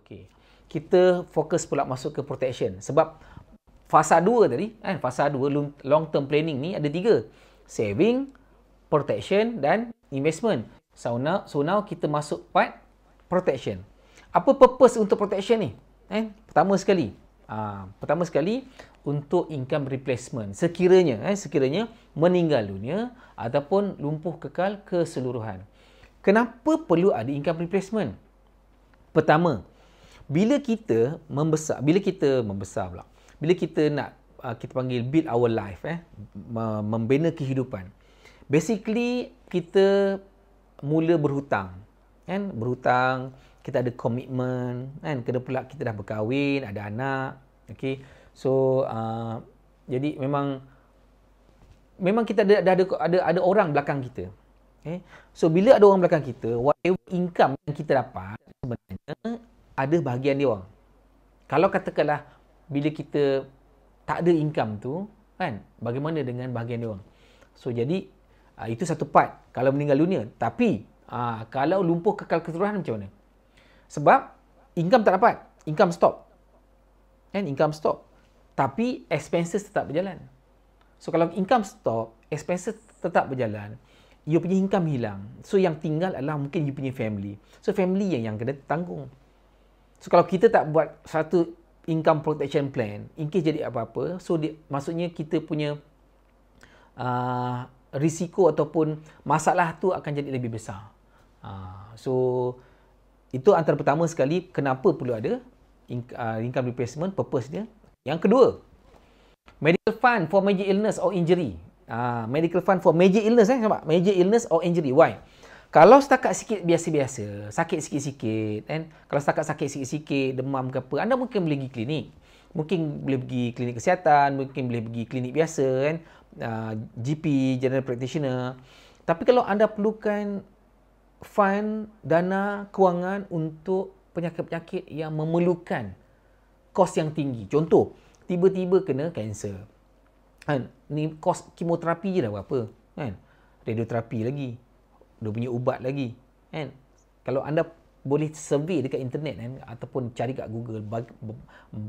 Okey. Kita fokus pula masuk ke protection sebab fasa 2 tadi kan fasa 2 long term planning ni ada tiga. Saving, protection dan investment. So now, so now kita masuk part protection. Apa purpose untuk protection ni? Eh, pertama sekali. Aa, ah, pertama sekali untuk income replacement. Sekiranya eh sekiranya meninggal dunia ataupun lumpuh kekal keseluruhan. Kenapa perlu ada income replacement? Pertama, bila kita membesar bila kita membesar pula bila kita nak uh, kita panggil build our life eh membina kehidupan basically kita mula berhutang kan berhutang kita ada komitmen kan kena pula kita dah berkahwin ada anak okay? so uh, jadi memang memang kita dah ada ada ada orang belakang kita okay? Eh? so bila ada orang belakang kita whatever income yang kita dapat sebenarnya ada bahagian dia orang. Kalau katakanlah bila kita tak ada income tu, kan? Bagaimana dengan bahagian dia orang? So jadi uh, itu satu part kalau meninggal dunia. Tapi uh, kalau lumpuh kekal keseluruhan macam mana? Sebab income tak dapat. Income stop. Kan? Income stop. Tapi expenses tetap berjalan. So kalau income stop, expenses tetap berjalan, you punya income hilang. So yang tinggal adalah mungkin you punya family. So family yang yang kena tanggung. So kalau kita tak buat satu income protection plan, in case jadi apa-apa, so dia, maksudnya kita punya uh, risiko ataupun masalah tu akan jadi lebih besar. Uh, so itu antara pertama sekali kenapa perlu ada uh, income replacement purpose dia. Yang kedua, medical fund for major illness or injury. Uh, medical fund for major illness eh, nampak? Major illness or injury. Why? Kalau setakat sikit biasa-biasa, sakit sikit-sikit, kan? kalau setakat sakit sikit-sikit, demam ke apa, anda mungkin boleh pergi klinik. Mungkin boleh pergi klinik kesihatan, mungkin boleh pergi klinik biasa, kan? Uh, ah, GP, general practitioner. Tapi kalau anda perlukan fund, dana, kewangan untuk penyakit-penyakit yang memerlukan kos yang tinggi. Contoh, tiba-tiba kena kanser. Kan? Ni kos kemoterapi je dah berapa. Kan? Radioterapi lagi dia punya ubat lagi kan kalau anda boleh survey dekat internet kan ataupun cari kat Google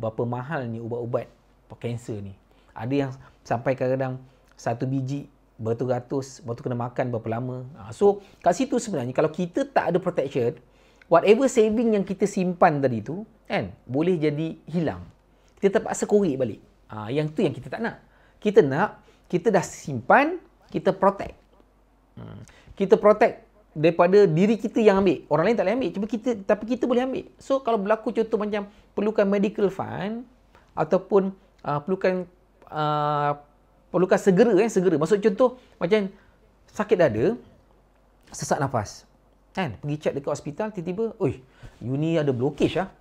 berapa mahal ni ubat-ubat kanser ni ada yang sampai kadang-kadang satu biji beratus-ratus lepas kena makan berapa lama ha, so kat situ sebenarnya kalau kita tak ada protection whatever saving yang kita simpan tadi tu kan boleh jadi hilang kita terpaksa korek balik ha, yang tu yang kita tak nak kita nak kita dah simpan kita protect hmm kita protect daripada diri kita yang ambil. Orang lain tak boleh ambil. Cuma kita, tapi kita boleh ambil. So, kalau berlaku contoh macam perlukan medical fund ataupun uh, perlukan uh, perlukan segera, eh, segera. Maksud contoh macam sakit dada, sesak nafas. Kan? Pergi check dekat hospital, tiba-tiba, oi, you ni ada blockage lah.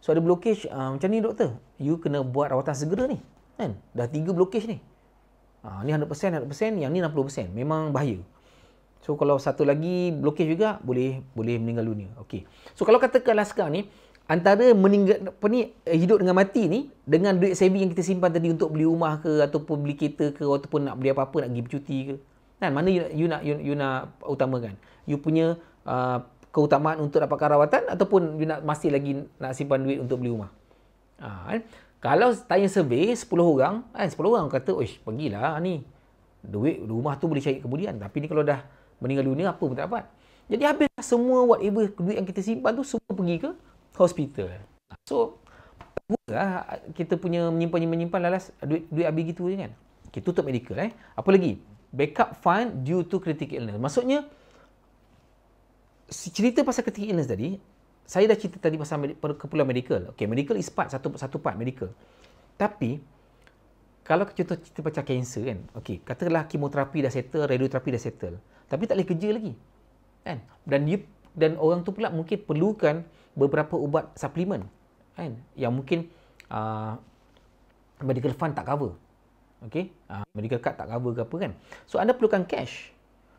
So, ada blockage uh, macam ni, doktor. You kena buat rawatan segera ni. Kan? Dah tiga blockage ni. Ha, ni 100%, 100%, yang ni 60%. Memang bahaya. So kalau satu lagi lukis juga boleh boleh meninggal dunia. Okey. So kalau katakanlah sekarang ni antara meninggal apa ni eh, hidup dengan mati ni dengan duit saving yang kita simpan tadi untuk beli rumah ke ataupun beli kereta ke ataupun nak beli apa-apa nak pergi bercuti ke. Kan mana you, you nak you, you nak utamakan? You punya uh, keutamaan untuk dapatkan rawatan ataupun you nak masih lagi nak simpan duit untuk beli rumah. Ha, kan? Kalau tanya survey 10 orang, kan 10 orang kata, "Oish, pergilah ni. Duit rumah tu boleh cari kemudian." Tapi ni kalau dah meninggal dunia apa pun tak dapat. Jadi habis semua whatever duit yang kita simpan tu semua pergi ke hospital. So lah kita punya menyimpan-menyimpan lalas duit duit habis gitu je kan. Okay, tutup medical eh. Apa lagi? Backup fund due to critical illness. Maksudnya cerita pasal critical illness tadi, saya dah cerita tadi pasal med- keperluan medical. Okay, medical is part satu satu part medical. Tapi kalau contoh kita macam kanser kan okey katalah kemoterapi dah settle radioterapi dah settle tapi tak boleh kerja lagi kan dan dia dan orang tu pula mungkin perlukan beberapa ubat suplemen kan yang mungkin uh, medical fund tak cover okey uh, medical card tak cover ke apa kan so anda perlukan cash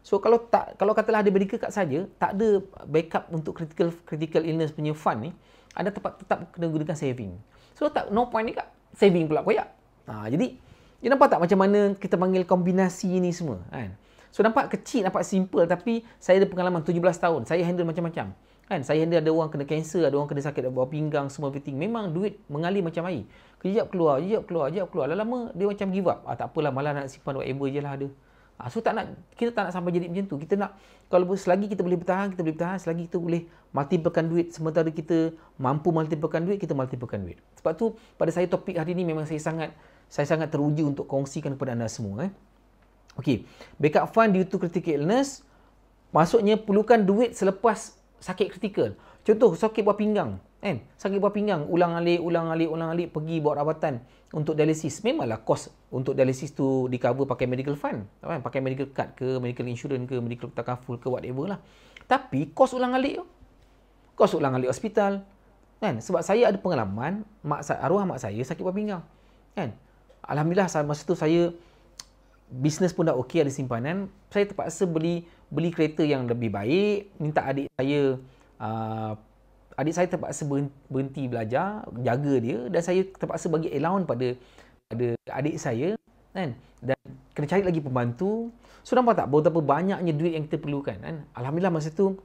so kalau tak kalau katalah ada medical card saja tak ada backup untuk critical critical illness punya fund ni anda tetap tetap kena gunakan saving so tak no point ni kak saving pula koyak Ha, jadi, you nampak tak macam mana kita panggil kombinasi ni semua? Kan? So, nampak kecil, nampak simple tapi saya ada pengalaman 17 tahun. Saya handle macam-macam. Kan? Saya handle ada orang kena cancer, ada orang kena sakit ada bawah pinggang, semua everything. Memang duit mengalir macam air. Kejap keluar, kejap keluar, kejap keluar. Lama-lama dia macam give up. Ah, tak apalah, malah nak simpan whatever je lah ada. Ha, so tak nak kita tak nak sampai jadi macam tu. Kita nak kalau selagi kita boleh bertahan, kita boleh bertahan, selagi kita boleh multiplikan duit sementara kita mampu multiplikan duit, kita multiplikan duit. Sebab tu pada saya topik hari ni memang saya sangat saya sangat teruji untuk kongsikan kepada anda semua. Eh. Okey, backup fund due to critical illness, maksudnya perlukan duit selepas sakit kritikal. Contoh, sakit buah pinggang. Eh, sakit buah pinggang, ulang alik, ulang alik, ulang alik, pergi buat rawatan untuk dialisis. Memanglah kos untuk dialisis tu di cover pakai medical fund. Kan? Pakai medical card ke, medical insurance ke, medical takaful ke, whatever lah. Tapi, kos ulang alik tu. Kos ulang alik hospital. Kan? Sebab saya ada pengalaman, mak, arwah mak saya sakit buah pinggang. Kan? Alhamdulillah saat masa tu saya bisnes pun dah okey ada simpanan. Saya terpaksa beli beli kereta yang lebih baik, minta adik saya uh, adik saya terpaksa berhenti belajar, jaga dia dan saya terpaksa bagi allowance pada pada adik saya kan. Dan kena cari lagi pembantu. So nampak tak betapa banyaknya duit yang kita perlukan kan. Alhamdulillah masa tu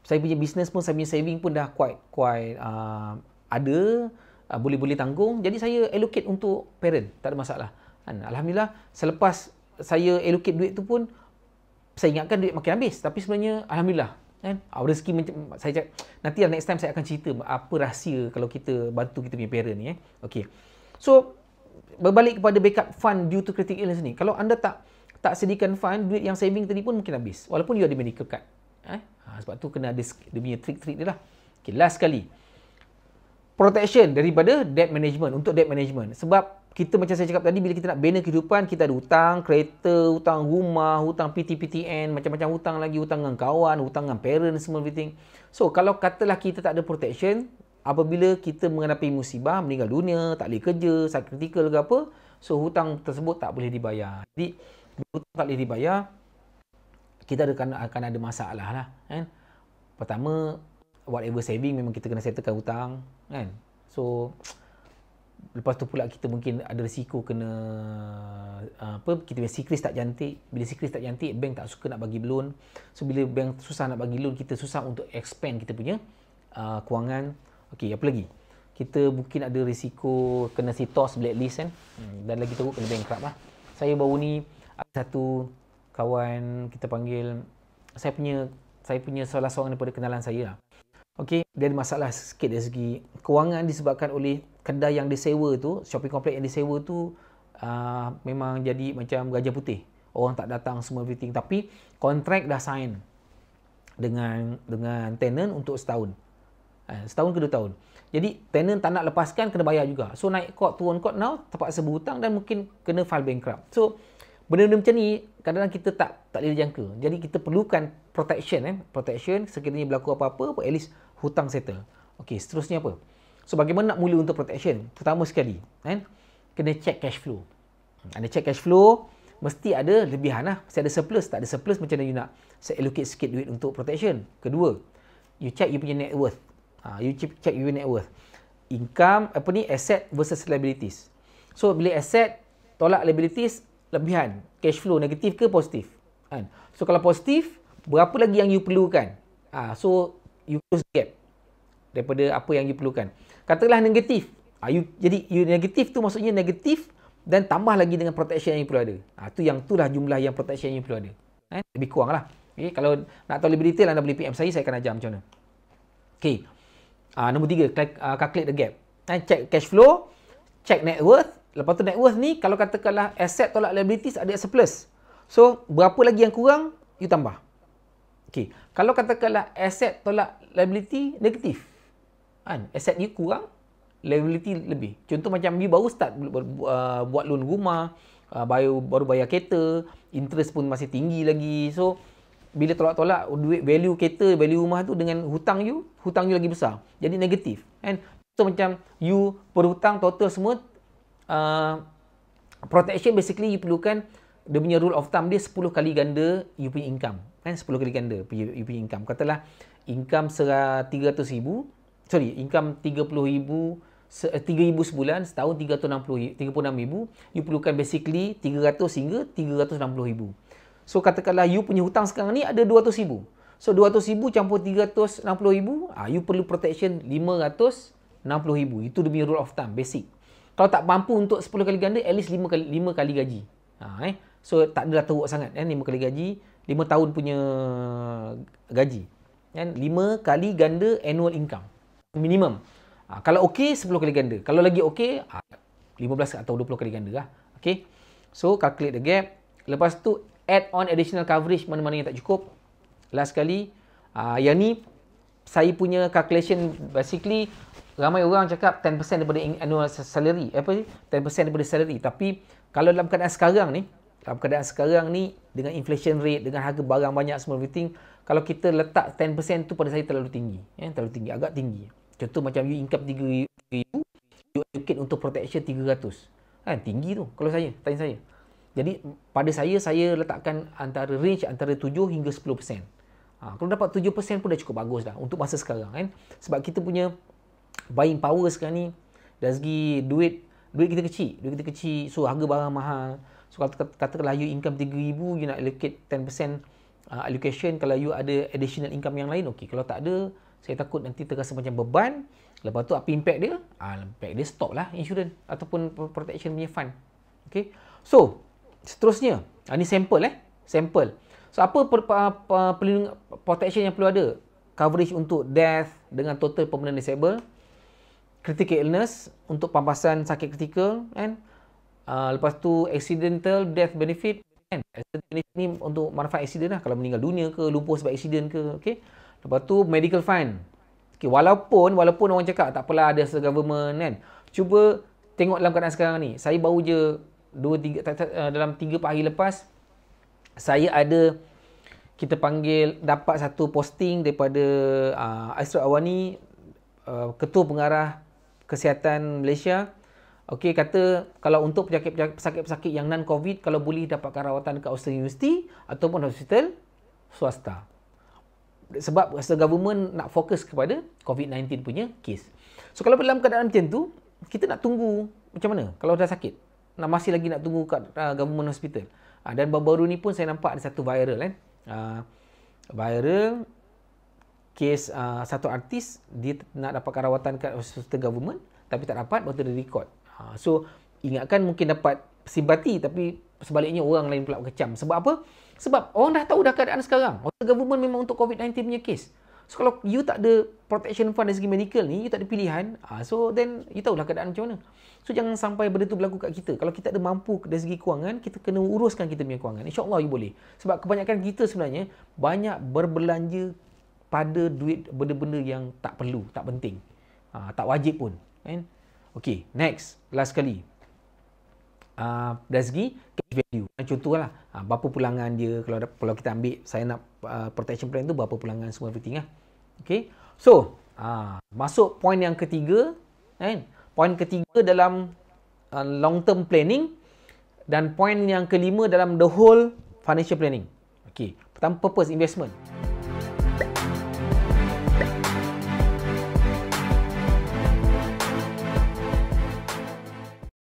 saya punya bisnes pun saya punya saving pun dah quite quite uh, ada uh, boleh-boleh tanggung. Jadi saya allocate untuk parent, tak ada masalah. Kan? Alhamdulillah, selepas saya allocate duit tu pun, saya ingatkan duit makin habis. Tapi sebenarnya, Alhamdulillah. Kan? Uh, rezeki, saya cakap, nanti lah next time saya akan cerita apa rahsia kalau kita bantu kita punya parent ni. Eh? Okay. So, berbalik kepada backup fund due to critical illness ni. Kalau anda tak tak sediakan fund, duit yang saving tadi pun mungkin habis. Walaupun you ada medical card. Eh? Ha, sebab tu kena ada dia punya trick-trick dia lah. Okay, last sekali protection daripada debt management untuk debt management sebab kita macam saya cakap tadi bila kita nak bina kehidupan kita ada hutang kereta hutang rumah hutang PTPTN macam-macam hutang lagi hutang dengan kawan hutang dengan parent semua everything so kalau katalah kita tak ada protection apabila kita menghadapi musibah meninggal dunia tak boleh kerja sakit kritikal ke apa so hutang tersebut tak boleh dibayar jadi bila hutang tak boleh dibayar kita akan akan ada masalah lah kan pertama whatever saving memang kita kena settlekan hutang kan so lepas tu pula kita mungkin ada risiko kena apa kita punya secret tak cantik bila secret tak cantik bank tak suka nak bagi loan so bila bank susah nak bagi loan kita susah untuk expand kita punya uh, kewangan okey apa lagi kita mungkin ada risiko kena sitos blacklist kan hmm, dan lagi teruk kena bankrupt lah saya baru ni ada satu kawan kita panggil saya punya saya punya salah seorang daripada kenalan saya lah Okey, dia ada masalah sikit dari segi kewangan disebabkan oleh kedai yang disewa tu, shopping complex yang disewa tu uh, memang jadi macam gajah putih. Orang tak datang semua everything tapi kontrak dah sign dengan dengan tenant untuk setahun. Uh, setahun ke dua tahun. Jadi tenant tak nak lepaskan kena bayar juga. So naik kot turun kot now terpaksa berhutang dan mungkin kena file bankrupt. So benda-benda macam ni kadang-kadang kita tak tak boleh jangka. Jadi kita perlukan protection eh, protection sekiranya berlaku apa-apa at least hutang settle. Okey, seterusnya apa? So bagaimana nak mula untuk protection? Pertama sekali, kan? Kena check cash flow. Hmm, Anda check cash flow, mesti ada lebihan lah. Mesti ada surplus. Tak ada surplus, macam mana you nak set allocate sikit duit untuk protection? Kedua, you check you punya net worth. Ha, you check you net worth. Income, apa ni, asset versus liabilities. So, bila asset, tolak liabilities, lebihan. Cash flow negatif ke positif? Kan? So, kalau positif, berapa lagi yang you perlukan? Ha, so, you close gap daripada apa yang you perlukan. Katalah negatif. Ha, you, jadi you negatif tu maksudnya negatif dan tambah lagi dengan protection yang you perlu ada. Ha, tu yang itulah jumlah yang protection yang you perlu ada. Eh, lebih kurang lah. Okay, eh, kalau nak tahu lebih detail anda boleh PM saya, saya akan ajar macam mana. Okay. Ha, nombor tiga, calculate the gap. Eh, check cash flow, check net worth. Lepas tu net worth ni kalau katakanlah asset tolak liabilities ada surplus. So berapa lagi yang kurang, you tambah. Okey, kalau katakanlah aset tolak liability negatif. Kan? Aset you kurang, liability lebih. Contoh macam you baru start uh, buat loan rumah, uh, baru baru bayar kereta, interest pun masih tinggi lagi. So bila tolak-tolak oh, duit value kereta, value rumah tu dengan hutang you, hutang you lagi besar. Jadi negatif. Kan? So macam you perhutang total semua uh, protection basically you perlukan dia punya rule of thumb dia 10 kali ganda you punya income. Kan 10 kali ganda you punya income. Katalah income serah 300,000 sorry, income 30,000 RM3,000 eh, sebulan, setahun RM36,000, you perlukan basically RM300 hingga RM360,000. So katakanlah you punya hutang sekarang ni ada RM200,000. So RM200,000 campur RM360,000, ah, you perlu protection RM560,000. Itu demi rule of thumb, basic. Kalau tak mampu untuk 10 kali ganda, at least 5 kali, 5 kali gaji. Ha, eh? So tak adalah teruk sangat kan eh? 5 kali gaji 5 tahun punya gaji kan 5 kali ganda annual income minimum ha, kalau okey 10 kali ganda kalau lagi okey ha, ah, 15 atau 20 kali ganda lah Okay. so calculate the gap lepas tu add on additional coverage mana-mana yang tak cukup last kali ha, ah, yang ni saya punya calculation basically ramai orang cakap 10% daripada annual salary apa 10% daripada salary tapi kalau dalam keadaan sekarang ni dalam keadaan sekarang ni dengan inflation rate dengan harga barang banyak semua everything kalau kita letak 10% tu pada saya terlalu tinggi ya eh, terlalu tinggi agak tinggi contoh macam you income 3000 you allocate untuk protection 300 kan eh, tinggi tu kalau saya tanya saya jadi pada saya saya letakkan antara range antara 7 hingga 10% ha, kalau dapat 7% pun dah cukup bagus dah untuk masa sekarang kan sebab kita punya buying power sekarang ni dari segi duit duit kita kecil duit kita kecil so harga barang mahal So kata, katakanlah you income RM3,000, you nak allocate 10% uh, allocation kalau you ada additional income yang lain, okey. Kalau tak ada, saya takut nanti terasa macam beban. Lepas tu apa impact dia? Ah, uh, impact dia stop lah insurance ataupun protection punya fund. Okey. So, seterusnya, uh, ni sample eh. Sample. So, apa per, per, per, perlindung, protection yang perlu ada? Coverage untuk death dengan total permanent disable. Critical illness untuk pampasan sakit kritikal. And Uh, lepas tu accidental death benefit kan? Accidental benefit ni untuk manfaat accident lah. Kalau meninggal dunia ke, lumpuh sebab accident ke. Okay? Lepas tu medical fine. Okay, walaupun walaupun orang cakap tak apalah ada as government kan. Cuba tengok dalam keadaan sekarang ni. Saya baru je 2 3 eh, dalam 3 4 hari lepas saya ada kita panggil dapat satu posting daripada uh, ah, Astro Awani uh, ketua pengarah kesihatan Malaysia Okey kata kalau untuk pesakit-pesakit yang non covid kalau boleh dapatkan rawatan dekat hospital universiti ataupun hospital swasta. Sebab rasa government nak fokus kepada covid-19 punya kes. So kalau dalam keadaan macam tu kita nak tunggu macam mana kalau dah sakit? Nak masih lagi nak tunggu kat uh, government hospital. Uh, dan baru-baru ni pun saya nampak ada satu viral kan. Eh? Uh, viral kes uh, satu artis dia nak dapatkan rawatan kat hospital government tapi tak dapat waktu dia record Ha, so, ingatkan mungkin dapat simpati tapi sebaliknya orang lain pula kecam. Sebab apa? Sebab orang dah tahu dah keadaan sekarang. Orang government memang untuk COVID-19 punya kes. So, kalau you tak ada protection fund dari segi medical ni, you tak ada pilihan, ha, so then you tahulah keadaan macam mana. So, jangan sampai benda tu berlaku kat kita. Kalau kita ada mampu dari segi kewangan, kita kena uruskan kita punya kewangan. InsyaAllah you boleh. Sebab kebanyakan kita sebenarnya banyak berbelanja pada duit benda-benda yang tak perlu, tak penting. Ha, tak wajib pun. Kan? Okey, next. Last sekali. Uh, dari segi cash value. Contohlah, uh, berapa pulangan dia kalau kalau kita ambil saya nak uh, protection plan tu, berapa pulangan semua everything lah. Okey. So, uh, masuk point yang ketiga. Kan? Point ketiga dalam uh, long term planning dan point yang kelima dalam the whole financial planning. Okey. Pertama, purpose investment.